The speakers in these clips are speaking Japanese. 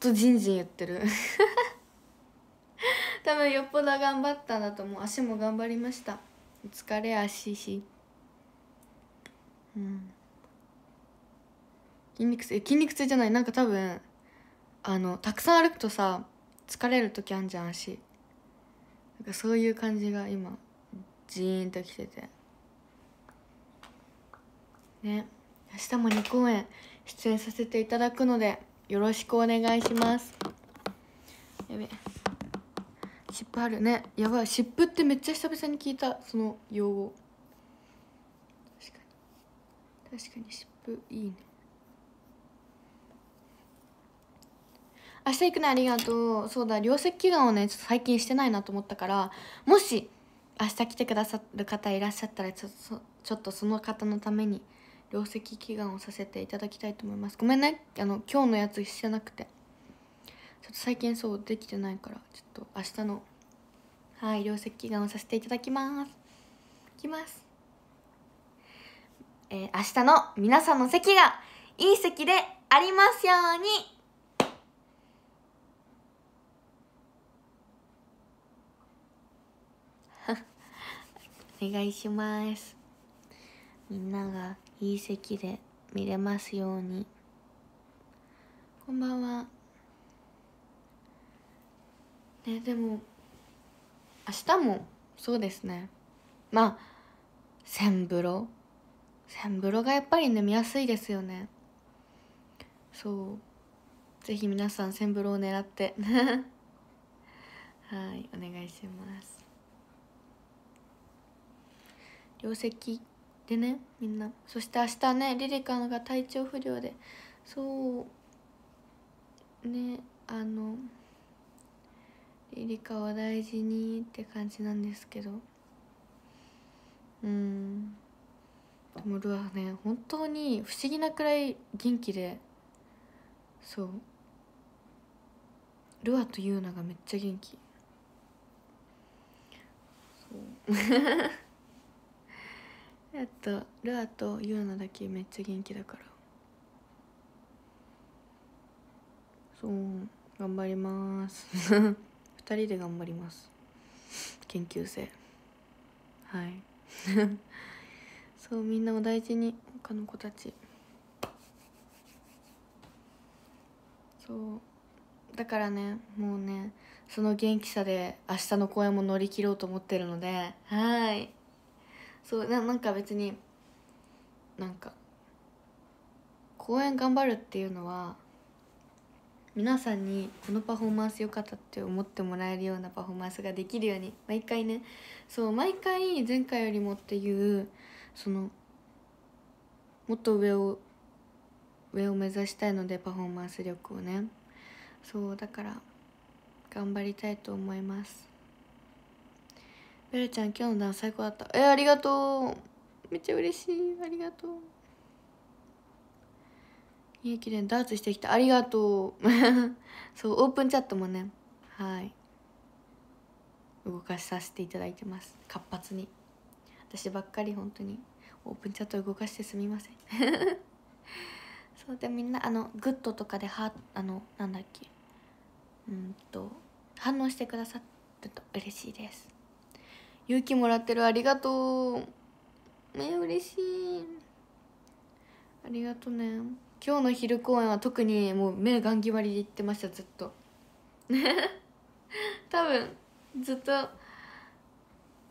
とジンジン言ってる 多分よっぽど頑張ったんだと思う足も頑張りました疲れ足しうん筋肉痛筋肉痛じゃないなんか多分あのたくさん歩くとさ疲れる時あんじゃん足なんかそういう感じが今ジーンときててね明日も2公演出演させていただくのでよろしくお願いしますやべ湿布あるねやばい湿布ってめっちゃ久々に聞いたその用語確かに確かに湿布いいね明日行くのありがとうそうだ両席祈願をねちょっと最近してないなと思ったからもし明日来てくださる方いらっしゃったらちょっとその方のために両席祈願をさせていただきたいと思いますごめんねあの今日のやつしてなくてちょっと最近そうできてないからちょっと明日のはい両席祈願をさせていただきますいきますえー、明日の皆さんの席がいい席でありますように お願いしますみんながいい席で見れますようにこんばんはねでも明日もそうですねまあ千風呂千風呂がやっぱりね見やすいですよねそうぜひ皆さん千風呂を狙って はいお願いします両席でねみんなそして明日ねリリカが体調不良でそうねあのリリカを大事にって感じなんですけどうんでもルアーね本当に不思議なくらい元気でそうルアーとユーナがめっちゃ元気そう やっとルアとユアナだけめっちゃ元気だからそう頑張ります2 人で頑張ります研究生はい そうみんなお大事に他の子たちそうだからねもうねその元気さで明日の公演も乗り切ろうと思ってるのではいそうななんか別になんか公演頑張るっていうのは皆さんにこのパフォーマンス良かったって思ってもらえるようなパフォーマンスができるように毎回ねそう毎回前回よりもっていうそのもっと上を上を目指したいのでパフォーマンス力をねそうだから頑張りたいと思いますベルちゃん今日のダンス最高だったえありがとうめっちゃ嬉しいありがとういい綺麗にダーツしてきたありがとうそうオープンチャットもねはい動かしさせていただいてます活発に私ばっかり本当にオープンチャット動かしてすみません そうでみんなあのグッドとかではあのなんだっけうんと反応してくださっると嬉しいです勇気もらってるありがとうね嬉しいありがとね今日の昼公演は特にもう目がん決まりで行ってましたずっと 多分ずっと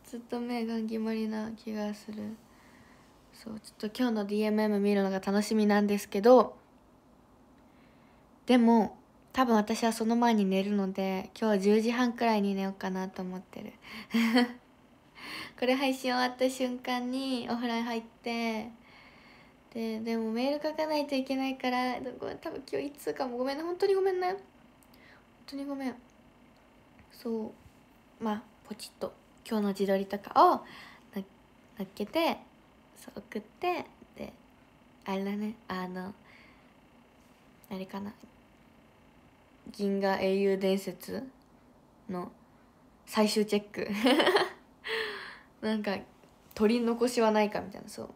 ずっと目がん決まりな気がするそうちょっと今日の DMM 見るのが楽しみなんですけどでも多分私はその前に寝るので今日は10時半くらいに寝ようかなと思ってる これ配信終わった瞬間にお風呂に入ってででもメール書かないといけないから多分今日いつかもごめんね本当にごめんね本当にごめんそうまあポチッと今日の自撮りとかをなっけてそう送ってであれだねあのあれかな銀河英雄伝説の最終チェックなんか取り残しはないかみたいなそう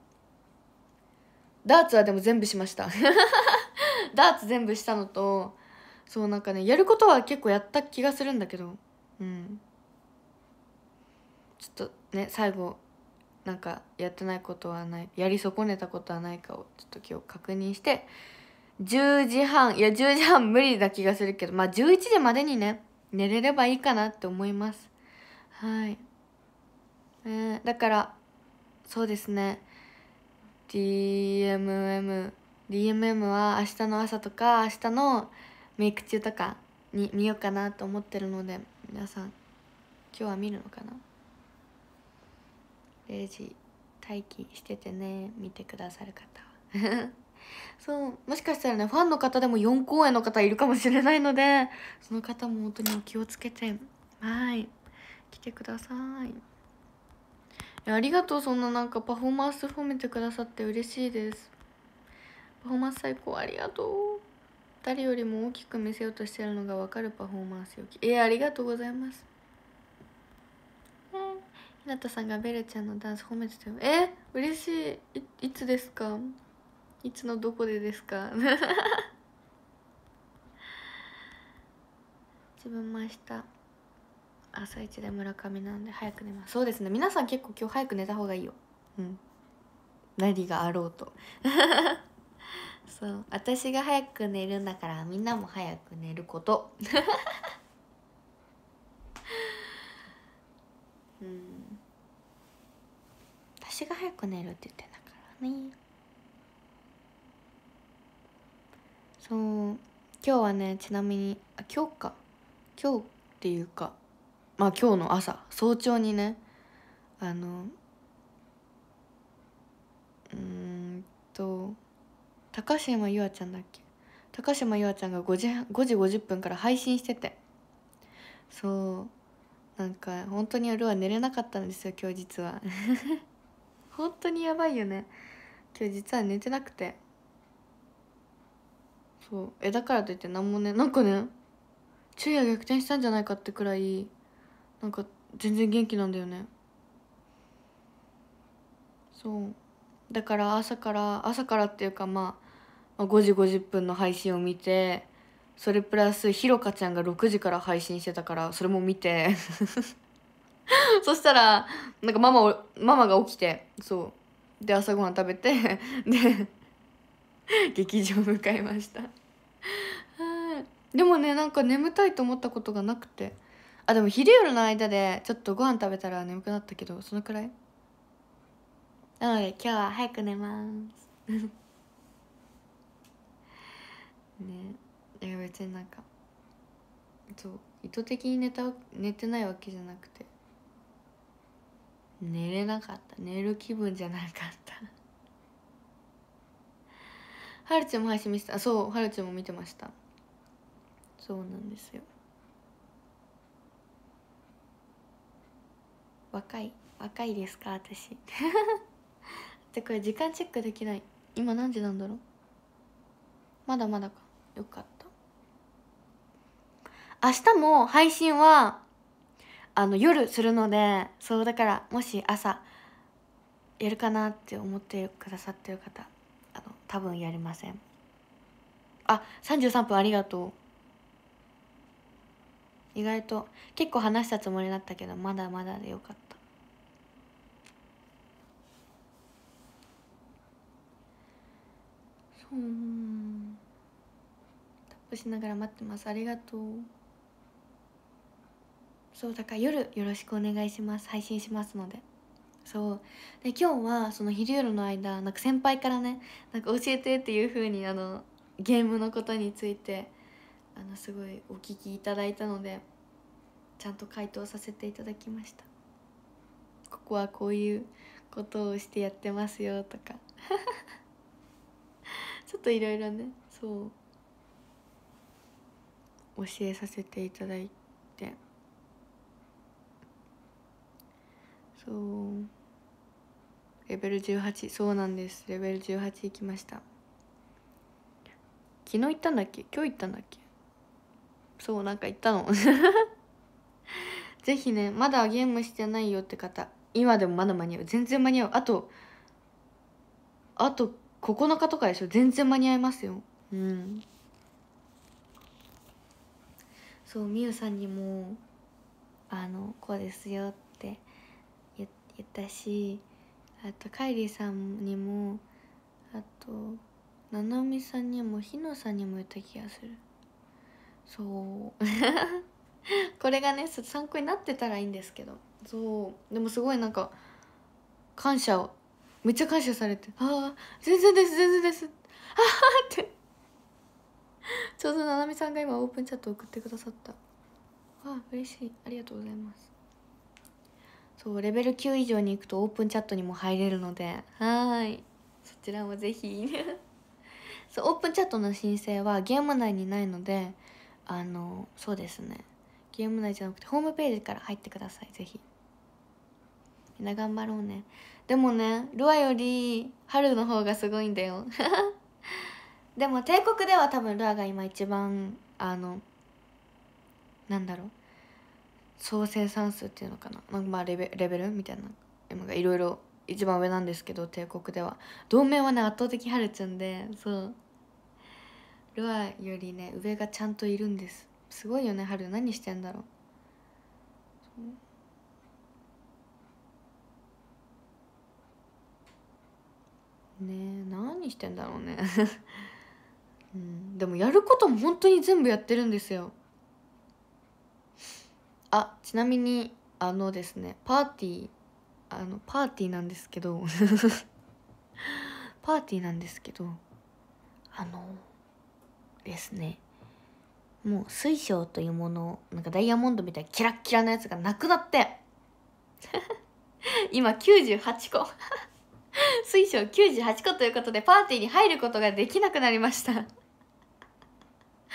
ダーツはでも全部しました ダーツ全部したのとそうなんかねやることは結構やった気がするんだけどうんちょっとね最後なんかやってないことはないやり損ねたことはないかをちょっと今日確認して10時半いや10時半無理な気がするけどまあ11時までにね寝れればいいかなって思いますはいえー、だからそうですね DMM DMM は明日の朝とか明日のメイク中とかに見ようかなと思ってるので皆さん今日は見るのかな0時待機しててね見てくださる方は そうもしかしたらねファンの方でも4公演の方いるかもしれないのでその方も本当にお気をつけてはい来てください。ありがとうそんななんかパフォーマンス褒めてくださって嬉しいですパフォーマンス最高ありがとう誰よりも大きく見せようとしてるのが分かるパフォーマンスよきえー、ありがとうございますひなたさんがベルちゃんのダンス褒めてたよえー、嬉しいいつですかいつのどこでですか 自分もした朝一で村上なんで早く寝ますそうですね皆さん結構今日早く寝た方がいいようん何があろうと そう私が早く寝るんだからみんなも早く寝ること うん私が早く寝るって言ってんだからねそう今日はねちなみにあ今日か今日っていうかまあ今日の朝早朝にねあのうんと高島優愛ちゃんだっけ高島優愛ちゃんが5時 ,5 時50分から配信しててそうなんか本当に夜は寝れなかったんですよ今日実は 本当にやばいよね今日実は寝てなくてそうえだからといって何もねなんかね昼夜逆転したんじゃないかってくらいなんか全然元気なんだよねそうだから朝から朝からっていうかまあ5時50分の配信を見てそれプラスひろかちゃんが6時から配信してたからそれも見て そしたらなんかママをママが起きてそうで朝ごはん食べて で劇場向かいました でもねなんか眠たいと思ったことがなくてあでも昼夜の間でちょっとご飯食べたら眠くなったけどそのくらいなので今日は早く寝ます ねいや別になんかそう意図的に寝た寝てないわけじゃなくて寝れなかった寝る気分じゃなかったはるちゃんも配信見てたそうはるちゃんも見てましたそうなんですよ若い若いですか私で これ時間チェックできない今何時なんだろうまだまだかよかった明日も配信はあの夜するのでそうだからもし朝やるかなって思ってくださってる方あの多分やりませんあ33分ありがとう意外と結構話したつもりだったけどまだまだでよかったうんタップしながら待ってますありがとうそうだから夜よろしくお願いします配信しますのでそうで今日はその昼夜の間なんか先輩からねなんか教えてっていう風にあのゲームのことについてあのすごいお聞きいただいたのでちゃんと回答させていただきましたここはこういうことをしてやってますよとかちょっといろいろねそう教えさせていただいてそうレベル18そうなんですレベル18行きました昨日行ったんだっけ今日行ったんだっけそうなんか行ったの ぜひねまだゲームしてないよって方今でもまだ間に合う全然間に合うあとあと9日とかでしょ全然間に合いますようんそうみゆさんにも「あのこうですよ」って言ったしあとカイリーさんにもあとななみさんにもひのさんにも言った気がするそう これがね参考になってたらいいんですけどそうでもすごいなんか感謝をめっちゃ感謝されて「ああ全然です全然です」ああってちょうどななみさんが今オープンチャット送ってくださったああ嬉しいありがとうございますそうレベル9以上に行くとオープンチャットにも入れるのではいそちらもぜひ そうオープンチャットの申請はゲーム内にないのであのそうですねゲーム内じゃなくてホームページから入ってくださいぜひみんな頑張ろうねでもねルアより春の方がすごいんだよ でも帝国では多分ルアが今一番あのなんだろう総生産数っていうのかなまあレベレベルみたいながいろいろ一番上なんですけど帝国では同盟はね圧倒的春るちゃんでそうルアよりね上がちゃんといるんですすごいよね春何してんだろうね何してんだろうね うん、でもやることも本当に全部やってるんですよあちなみにあのですねパーティーあのパーティーなんですけど パーティーなんですけどあのですねもう水晶というものなんかダイヤモンドみたいなキラッキラなやつがなくなって 今98個 水晶98個ということでパーティーに入ることができなくなりました 本当に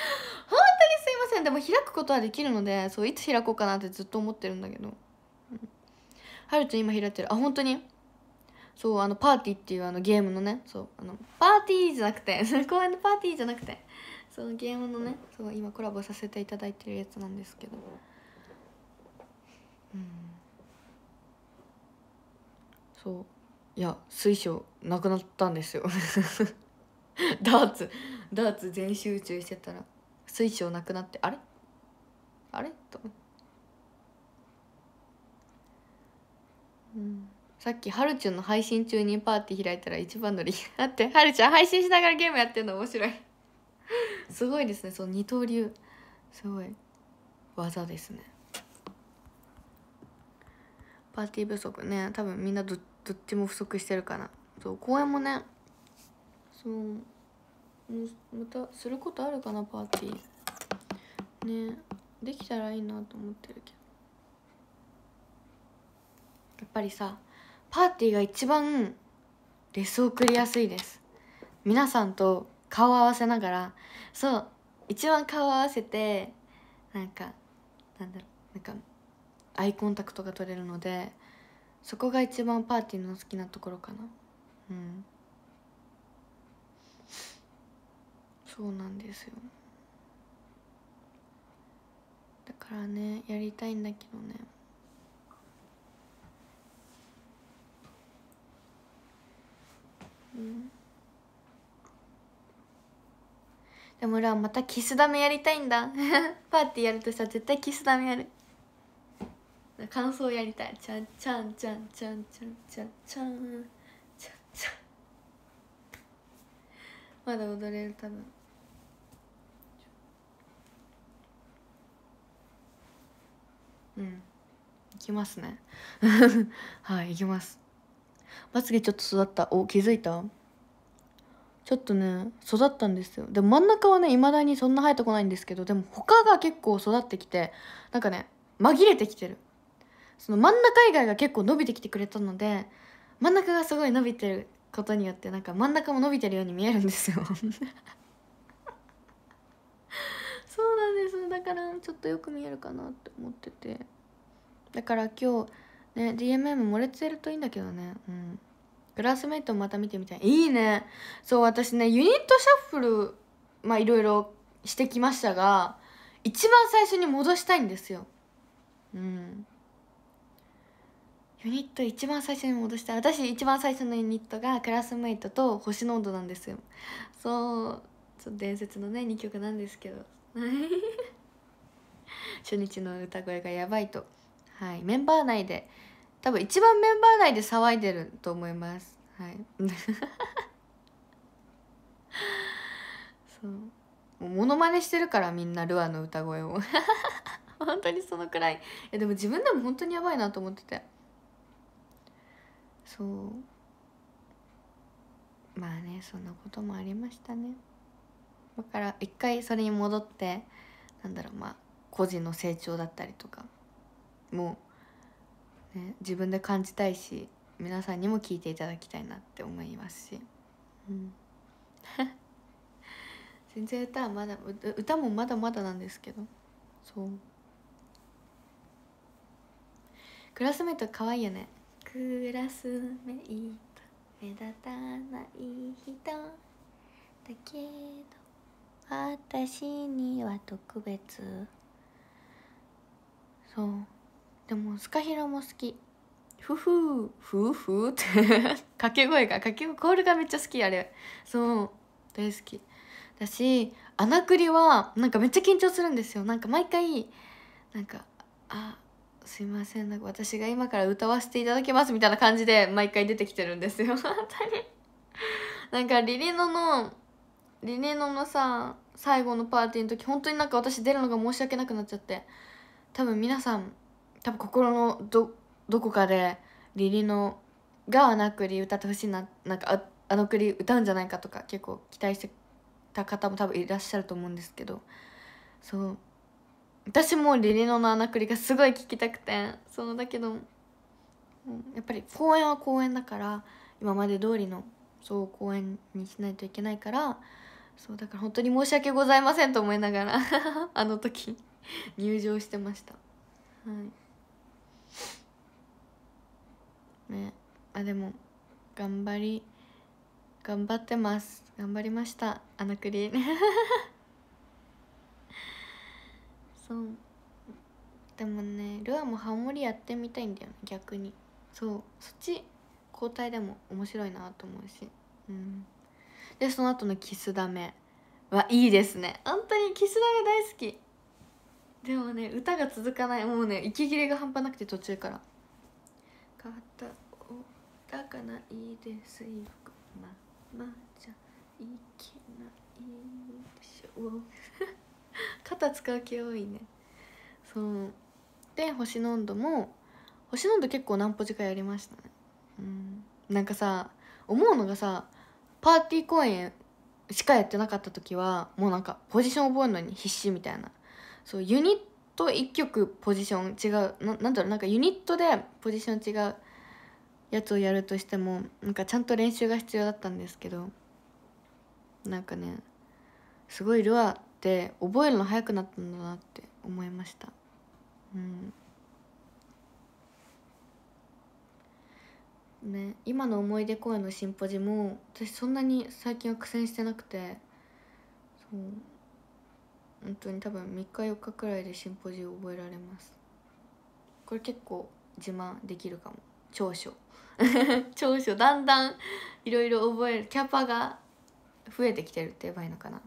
すいませんでも開くことはできるのでそういつ開こうかなってずっと思ってるんだけど、うん、はるちゃん今開いてるあ本当にそうあのパーティーっていうあのゲームのねそうあのパーティーじゃなくて 公園のパーティーじゃなくてそのゲームのねそう今コラボさせていただいてるやつなんですけどうんそういや水晶なくなったんですよ ダーツダーツ全集中してたら水晶なくなってあれあれとうんさっきはるちゅんの配信中にパーティー開いたら一番乗りだってはるちゃん配信しながらゲームやってんの面白いすごいですねその二刀流すごい技ですねパーティー不足ね多分みんなどっどっちも不足してるかなそう公演もねそうまたすることあるかなパーティーねできたらいいなと思ってるけどやっぱりさパーティーが一番レス送りやすいです皆さんと顔合わせながらそう一番顔合わせてなんかなんだろうなんかアイコンタクトが取れるのでそこが一番パーティーの好きなところかなうんそうなんですよだからねやりたいんだけどねうんでも俺はまたキスダメやりたいんだ パーティーやるとしたら絶対キスダメやる感想やりたいちゃんちゃんちゃんちゃんちゃんちゃんちゃんちゃんちゃんまだ踊れる多分うんいきますね はい行きますまつげちょっと育ったお気づいたちょっとね育ったんですよでも真ん中はねいまだにそんな生えてこないんですけどでも他が結構育ってきてなんかね紛れてきてるその真ん中以外が結構伸びてきてくれたので真ん中がすごい伸びてることによってなんか真ん中も伸びてるように見えるんですよ そうなんですだからちょっとよく見えるかなって思っててだから今日ね DMM 漏れてるといいんだけどねうんクラスメイトまた見てみたいいいねそう私ねユニットシャッフルまあいろいろしてきましたが一番最初に戻したいんですようんユニット一番最初に戻した私一番最初のユニットがクラスメイトと星の音なんですよそうちょっと伝説のね2曲なんですけど 初日の歌声がやばいとはいメンバー内で多分一番メンバー内で騒いでると思いますはい そうもうモノマネしてるからみんなルアーの歌声を 本当にそのくらいえでも自分でも本当にやばいなと思っててそうまあねそんなこともありましたねだから一回それに戻ってなんだろうまあ個人の成長だったりとかもう、ね、自分で感じたいし皆さんにも聞いていただきたいなって思いますし、うん、全然歌はまだ歌もまだまだなんですけどそうクラスメート可愛いよねクラスメイト目立たない人だけど私には特別そうでもスカヒロも好きふふふふって掛け声が掛け声コールがめっちゃ好きあれそう大好きだし穴くりはなんかめっちゃ緊張するんですよなんか毎回なんかあすいませんなんか私が今から歌わせていただきますみたいな感じで毎回出てきてるんですよ 本当になんかリリノのリリノのさ最後のパーティーの時本当になんか私出るのが申し訳なくなっちゃって多分皆さん多分心のどどこかでリリノがあのくり歌ってほしいななんかああのくり歌うんじゃないかとか結構期待してた方も多分いらっしゃると思うんですけどそう私もリリノの穴くりがすごい聞きたくてそのだけどやっぱり公演は公演だから今まで通りのそう公演にしないといけないからそうだから本当に申し訳ございませんと思いながら あの時入場してましたはいねあでも頑張り頑張ってます頑張りました穴くりそうでもねルアーもハモリやってみたいんだよ逆にそうそっち交代でも面白いなと思うしうんでその後のキスダメはいいですね本当にキスダメ大好きでもね歌が続かないもうね息切れが半端なくて途中から「片を抱かないで水服ままじゃいけないでしょう」肩使う系多いねそうで星の温度も星の温度結構何歩時かやりましたねうんなんかさ思うのがさパーティー公演しかやってなかった時はもうなんかポジション覚えるのに必死みたいなそうユニット1曲ポジション違う何だろうなんかユニットでポジション違うやつをやるとしてもなんかちゃんと練習が必要だったんですけどなんかねすごいルアーって覚えるの早くなったんだなって思いましたうんね今の思い出公演のシンポジも私そんなに最近は苦戦してなくてそう本当に多分3日4日くらいでシンポジを覚えられますこれ結構自慢できるかも長所 長所だんだんいろいろ覚えるキャパが増えてきてるって言えばいいのかな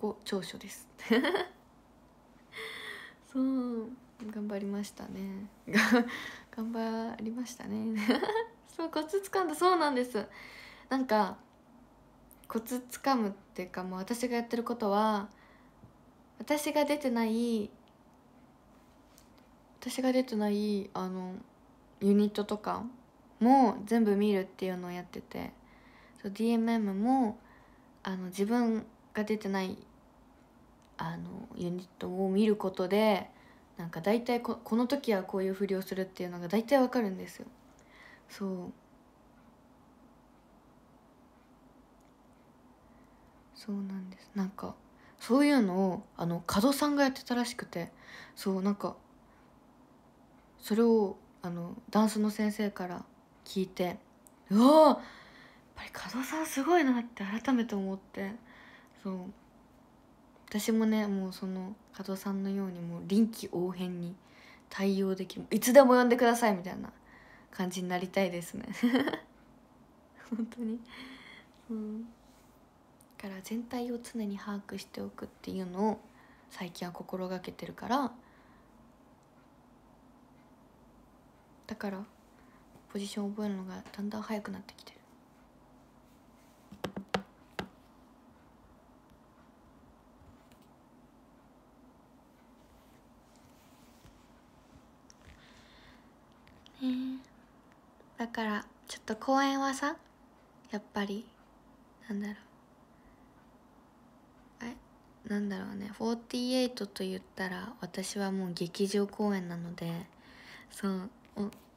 こ長所です そう頑張りましたね 頑張りましたね そうコツつかんだそうなんですなんかコツつかむっていうかもう私がやってることは私が出てない私が出てないあのユニットとかも全部見るっていうのをやっててそう DMM もあの自分が出てないあのユニットを見ることでなんか大体ここの時はこういうふりをするっていうのが大体わかるんですよ。そうそうなんですなんかそういうのをあの門さんがやってたらしくてそうなんかそれをあのダンスの先生から聞いてうわやっぱり門さんすごいなって改めて思ってそう。私もねもうその加藤さんのようにもう臨機応変に対応できるいつでも呼んでくださいみたいな感じになりたいですね 本当にうんだから全体を常に把握しておくっていうのを最近は心がけてるからだからポジションを覚えるのがだんだん早くなってきてるだからちょっと公演はさやっぱりなんだろうえなんだろうね48と言ったら私はもう劇場公演なのでそう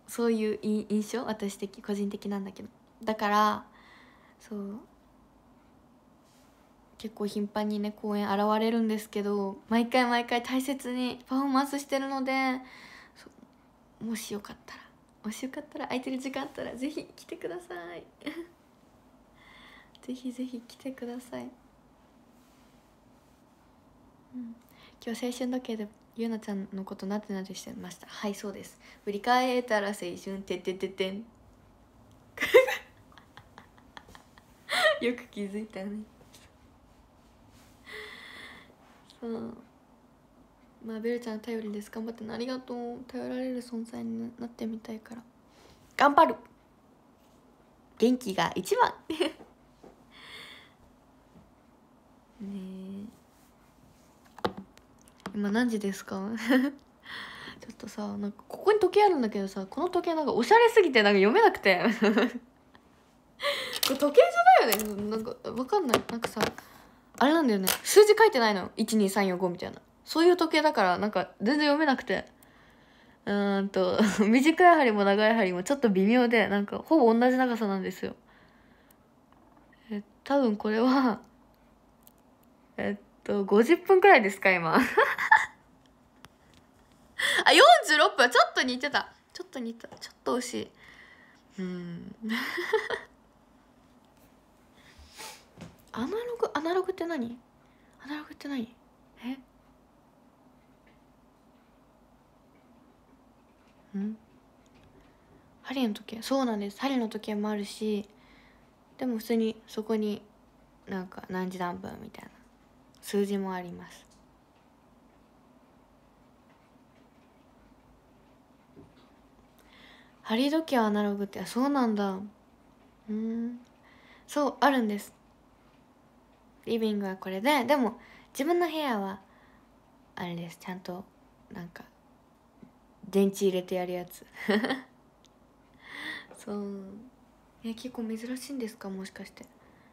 そういう印象私的個人的なんだけどだからそう結構頻繁にね公演現れるんですけど毎回毎回大切にパフォーマンスしてるのでもしよかったらもしよかったら空いてる時間あったらぜひ来てください ぜひぜひ来てください、うん、今日青春時計でゆうなちゃんのことなってなってしてましたはいそうです振り返ったら青春ててててん よく気づいたねそうまあベルちゃん頼りです頑張ってありがとう頼られる存在になってみたいから頑張る元気が一番ね今何時ですか ちょっとさなんかここに時計あるんだけどさこの時計なんかおしゃれすぎてなんか読めなくてこれ時計じゃないよねなんかわかんないなんかさあれなんだよね数字書いてないの12345みたいなそういう時計だからなんか全然読めなくてうーんと 短い針も長い針もちょっと微妙でなんかほぼ同じ長さなんですよえ多分これは えっと50分くらいですか今 あ46分ちょっと似てたちょっと似たちょっと惜しいうんアナログアナログって何アナログって何ん針の時計そうなんです針の時計もあるしでも普通にそこになんか何時何分みたいな数字もあります針時計アナログってそうなんだうんそうあるんですリビングはこれででも自分の部屋はあれですちゃんとなんか電池入れてやるやつ そうえ結構珍しいんですかもしかして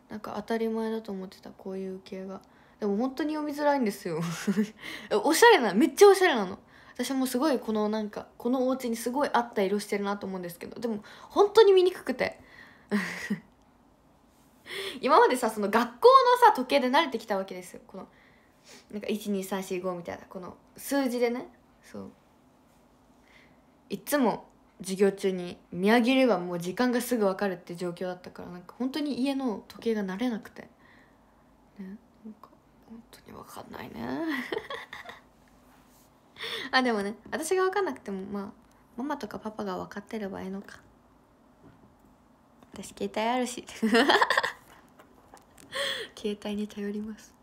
なんか当たり前だと思ってたこういう系がでも本当に読みづらいんですよ おしゃれなめっちゃおしゃれなの私もすごいこのなんかこのお家にすごい合った色してるなと思うんですけどでも本当に見にくくて 今までさその学校のさ時計で慣れてきたわけですよこのなんか12345みたいなこの数字でねそういつも授業中に見上げればもう時間がすぐ分かるって状況だったからなんか本当に家の時計が慣れなくてねなんか本当に分かんないね あでもね私が分かんなくてもまあママとかパパが分かってればええのか私携帯あるし 携帯に頼ります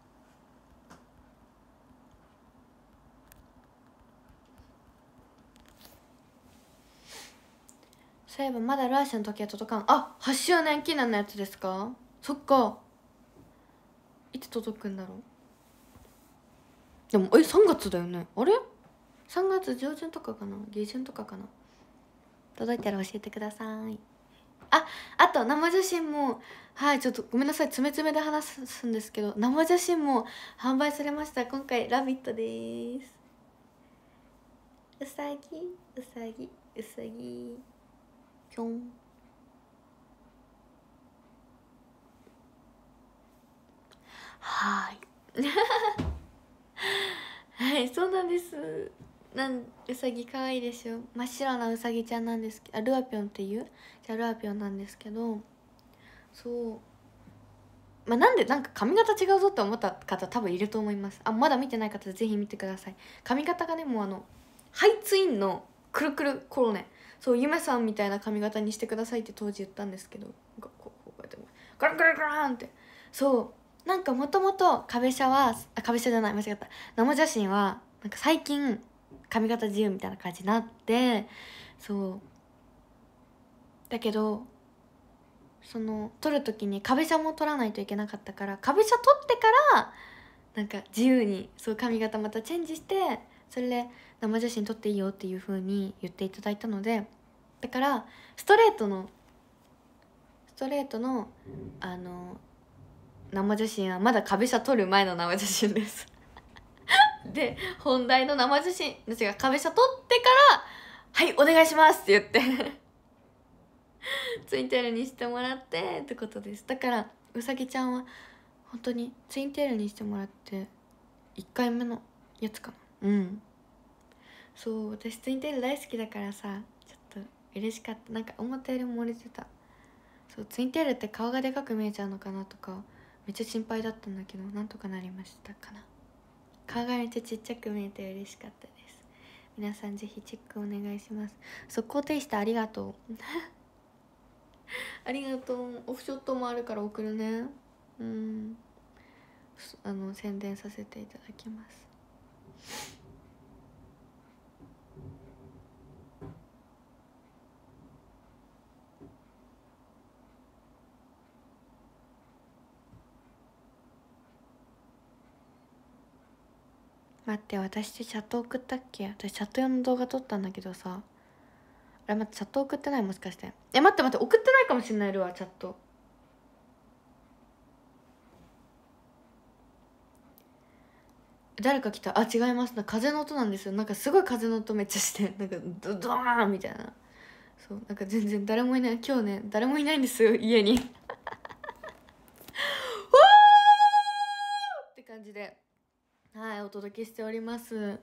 そういえばまだルアシャの時計届かんあ8周年記念のやつですかそっかいつ届くんだろうでもえ3月だよねあれ3月上旬とかかな下旬とかかな届いたら教えてくださいああと生写真もはいちょっとごめんなさいつめつめで話すんですけど生写真も販売されました今回「ラビット!」ですうさぎうさぎうさぎぴょんはいはいそうなんですなんうさぎかわいいでしょ真っ白なうさぎちゃんなんですけどあルアピョンっていうじゃあルアピョンなんですけどそうまあ、なんでなんか髪型違うぞって思った方多分いると思いますあまだ見てない方ぜひ見てください髪型がねもうあのハイツインのくるくるコロネそうゆめさんみたいな髪型にしてくださいって当時言ったんですけどこうこうやってガランガランガランってそうなんかもともと壁車はあ壁車じゃない間違った生写真はなんか最近髪型自由みたいな感じになってそうだけどその撮る時に壁車も撮らないといけなかったから壁車撮ってからなんか自由にそう髪型またチェンジしてそれで生写真撮っていいよっていう風に言っていただいたのでだからストレートのストレートのあの生写真はまだ壁写撮る前の生写真ですで本題の生写真違う壁写撮ってから「はいお願いします」って言ってツインテールにしてもらってってことですだからうさぎちゃんは本当にツインテールにしてもらって1回目のやつかなうんそう私ツインテール大好きだからさちょっと嬉しかったなんか思ったよりも漏れてたそうツインテールって顔がでかく見えちゃうのかなとかめっちゃ心配だったんだけどなんとかなりましたかな顔がめっちゃちっちゃく見えて嬉しかったです皆さんぜひチェックお願いします速攻停止てありがとう ありがとうオフショットもあるから送るねうんあの宣伝させていただきます待って私ってチャット送ったっけ私チャット用の動画撮ったんだけどさあれ待ってチャット送ってないもしかしてえ待って待って送ってないかもしんないるわチャット誰か来たあ違いますな風の音なんですよなんかすごい風の音めっちゃして なんかドドーンみたいなそうなんか全然誰もいない今日ね誰もいないんですよ家にお ーって感じではいお届けしております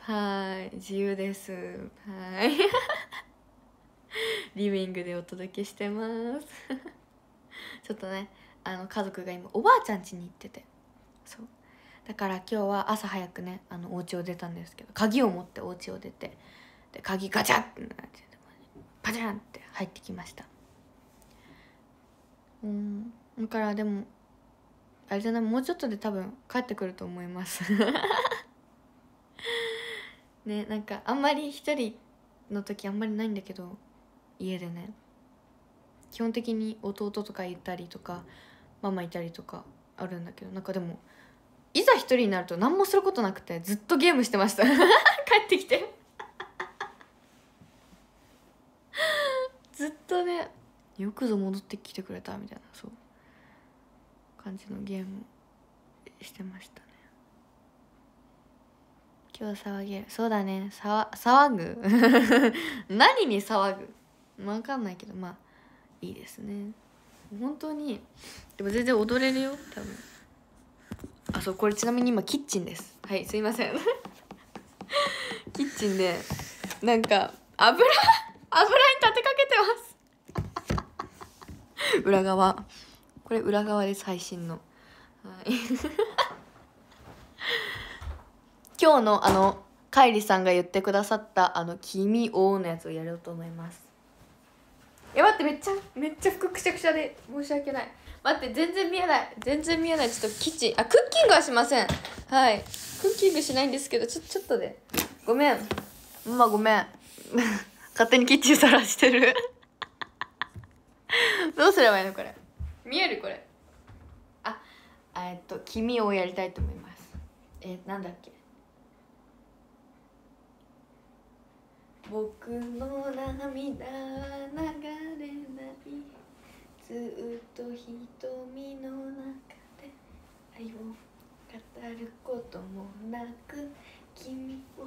はい自由ですはい リビングでお届けしてます ちょっとねあの家族が今おばあちゃん家に行っててそうだから今日は朝早くねあのお家を出たんですけど鍵を持ってお家を出てで鍵ガチャってなってパチャンって入ってきましたうんだからでもあれじゃないもうちょっとで多分帰ってくると思います ねなんかあんまり一人の時あんまりないんだけど家でね基本的に弟とかいたりとかママいたりとかあるんだけどなんかでもいざ一人になると何もすることなくてずっとゲームしてました 帰ってきて ずっとねよくぞ戻ってきてくれたみたいなそう感じのゲームしてましたね今日騒げるそうだね騒ぐ 何に騒ぐ分かんないけどまあいいですね本当にでも全然踊れるよ多分あそうこれちなみに今キッチンですはいすいません キッチンでなんか油油に立てかけてます 裏側これ裏側です新の、はい、今日のあのカイリさんが言ってくださったあの「君を」のやつをやろうと思いますえ待ってめっちゃめっちゃ服くしゃくしゃで申し訳ない待って全然見えない全然見えないちょっとキッチンあクッキングはしませんはいクッキングしないんですけどちょちょっとでごめんまあごめん 勝手にキッチンさらしてる どうすればいいのこれ見えるこれあえっと「君」をやりたいと思いますえなんだっけ僕の涙は流れないずっと瞳の中で愛を語ることもなく君を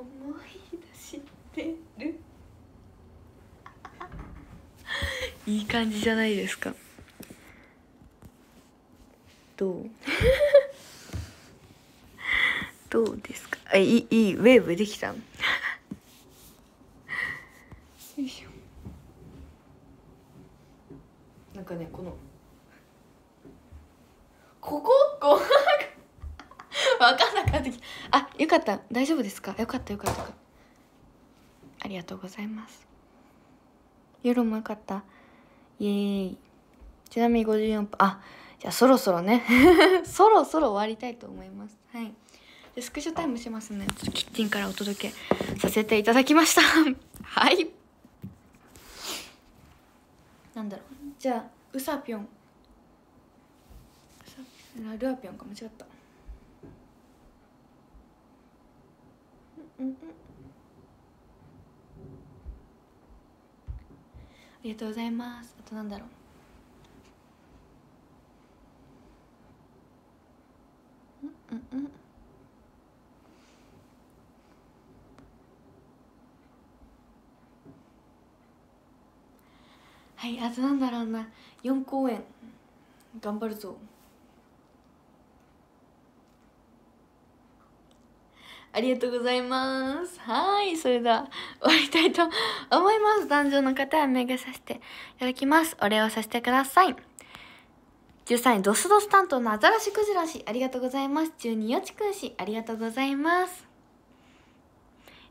思い出してる いい感じじゃないですかどう どうですかあいいいいウェーブできたよいしょなんかねこのこここ分かんなかったあよかった大丈夫ですかよかったよかったありがとうございます夜もよかったイエーイちなみに54分あじゃあそろそろね そろそろ終わりたいと思いますはいでスクショタイムしますねちょっとキッチンからお届けさせていただきました はいなんだろうじゃあウサピョンルアピョンか間違ったうんうんありがとうございますあとなんだろうはいあとなんだろうな4公演頑張るぞありがとうございます。はい。それでは、終わりたいと思います。男女の方はめがさせていただきます。お礼をさせてください。13位、ドスドス担当のアザラシクジラシ、ありがとうございます。12位、よちくんし、ありがとうございます。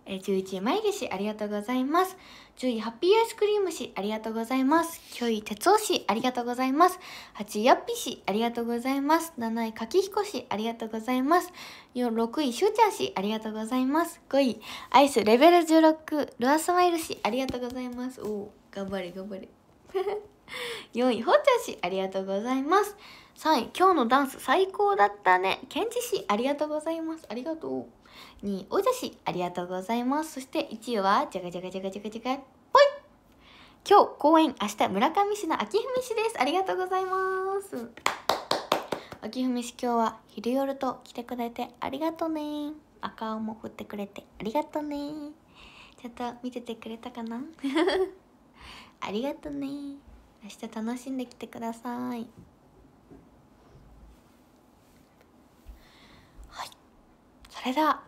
えー、11位、眉毛氏、ありがとうございます。10位、ハッピーアイスクリーム氏、ありがとうございます。9位、哲夫氏、ありがとうございます。8位、ッピー氏、ありがとうございます。7位、かきひこ氏、ありがとうございます。6位、しゅうちゃん氏、ありがとうございます。5位、アイスレベル16、ルアスマイル氏、ありがとうございます。おお、頑張れ、頑張れ。4 位、ほうちゃん氏、ありがとうございます。3位、今日のダンス最高だったね。県知氏ありがとうございます。ありがとう。2位、おじゃし、ありがとうございます。そして1位は、じゃがじゃがじゃがじゃがじゃが、ぽい今日、公演、明日、村上市の秋文氏です。ありがとうございます。秋文市、今日は昼夜と来てくれてありがとうね。赤青も振ってくれてありがとうね。ちゃんと見ててくれたかな ありがとうね。明日楽しんできてください。それでは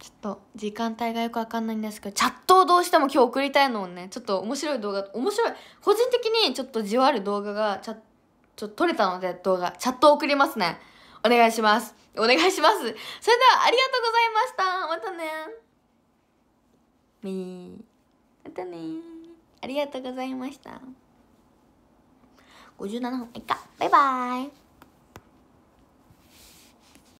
ちょっと時間帯がよくわかんないんですけどチャットをどうしても今日送りたいのをねちょっと面白い動画面白い個人的にちょっとじわる動画がちょっと撮れたので動画チャットを送りますねお願いしますお願いしますそれではありがとうございましたまたねみまたねありがとうございました57分いっかバイバーイ